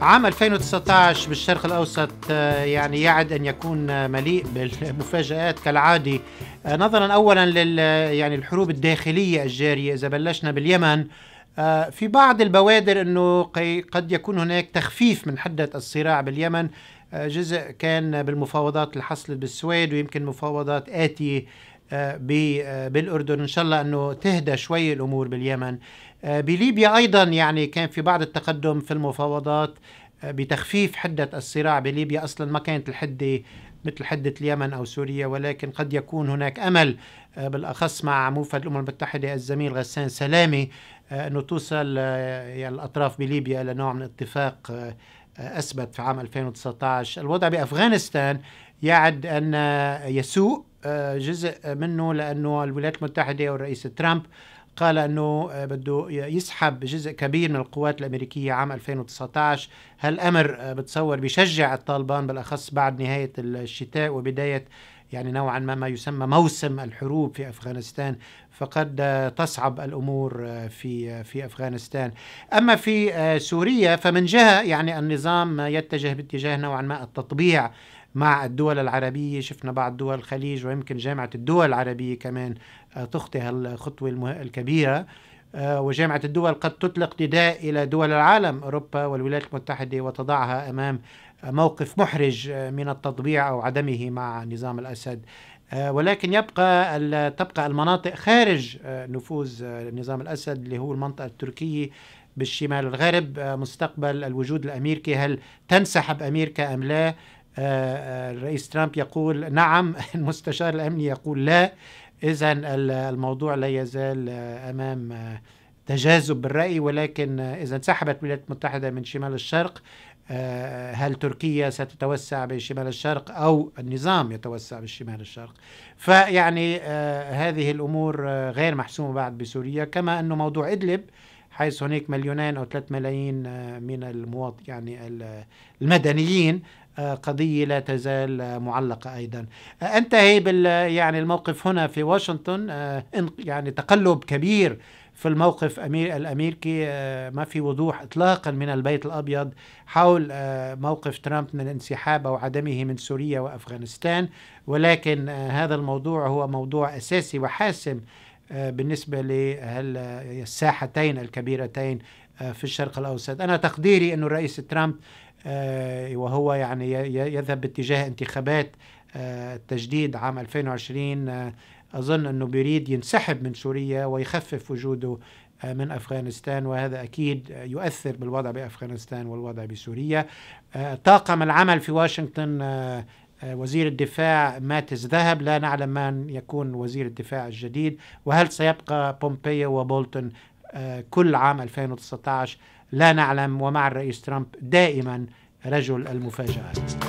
عام 2019 بالشرق الأوسط آه، يعني يعد أن يكون مليء بالمفاجآت كالعادي آه، نظرا أولا لل آه، يعني الحروب الداخلية الجارية إذا بلشنا باليمن في بعض البوادر أنه قد يكون هناك تخفيف من حدة الصراع باليمن جزء كان بالمفاوضات اللي حصلت بالسويد ويمكن مفاوضات آتي بالاردن ان شاء الله انه تهدى شوي الامور باليمن آه، بليبيا ايضا يعني كان في بعض التقدم في المفاوضات آه، بتخفيف حده الصراع بليبيا اصلا ما كانت الحده مثل حده اليمن او سوريا ولكن قد يكون هناك امل آه، بالاخص مع موفد الامم المتحده الزميل غسان سلامه انه توصل يعني الاطراف بليبيا الى نوع من اتفاق اثبت في عام 2019 الوضع بافغانستان يعد ان يسوء آه، جزء منه لانه الولايات المتحده والرئيس ترامب قال انه آه، بده يسحب جزء كبير من القوات الامريكيه عام 2019 هالامر آه، بتصور بيشجع الطالبان بالاخص بعد نهايه الشتاء وبدايه يعني نوعا ما ما يسمى موسم الحروب في افغانستان فقد تصعب الامور في في افغانستان. اما في سوريا فمن جهه يعني النظام يتجه باتجاه نوعا ما التطبيع مع الدول العربية شفنا بعض دول الخليج ويمكن جامعة الدول العربية كمان آه، تخطي هالخطوة الكبيرة آه، وجامعة الدول قد تطلق نداء إلى دول العالم أوروبا والولايات المتحدة وتضعها أمام موقف محرج آه، من التطبيع أو عدمه مع نظام الأسد ولكن يبقى تبقى المناطق خارج نفوذ نظام الأسد اللي هو المنطقة التركية بالشمال الغرب مستقبل الوجود الأمريكي هل تنسحب أمريكا أم لا الرئيس ترامب يقول نعم المستشار الامني يقول لا اذا الموضوع لا يزال امام تجاذب بالراي ولكن اذا انسحبت الولايات المتحده من شمال الشرق آه، هل تركيا ستتوسع بشمال الشرق او النظام يتوسع بشمال الشرق فيعني آه، هذه الامور آه، غير محسومه بعد بسوريا كما انه موضوع ادلب حيث هناك مليونين أو ثلاث ملايين آه، من المواطن يعني المدنيين آه، قضية لا تزال آه، معلقة أيضا أنتهي بال يعني الموقف هنا في واشنطن يعني تقلب كبير في الموقف الامريكي ما في وضوح اطلاقا من البيت الابيض حول موقف ترامب من الانسحاب او عدمه من سوريا وافغانستان ولكن هذا الموضوع هو موضوع اساسي وحاسم آه، بالنسبة للساحتين آه، الكبيرتين آه، في الشرق الأوسط أنا تقديري أن الرئيس ترامب وهو يعني يذهب باتجاه انتخابات التجديد عام 2020 أظن أنه بيريد ينسحب من سوريا ويخفف وجوده من افغانستان وهذا اكيد يؤثر بالوضع بافغانستان والوضع بسوريا طاقم العمل في واشنطن آه، وزير الدفاع ماتس ذهب لا نعلم من يكون وزير الدفاع الجديد وهل سيبقى بومبيو وبولتون آه، كل عام 2019 لا نعلم ومع الرئيس ترامب دائما رجل المفاجآت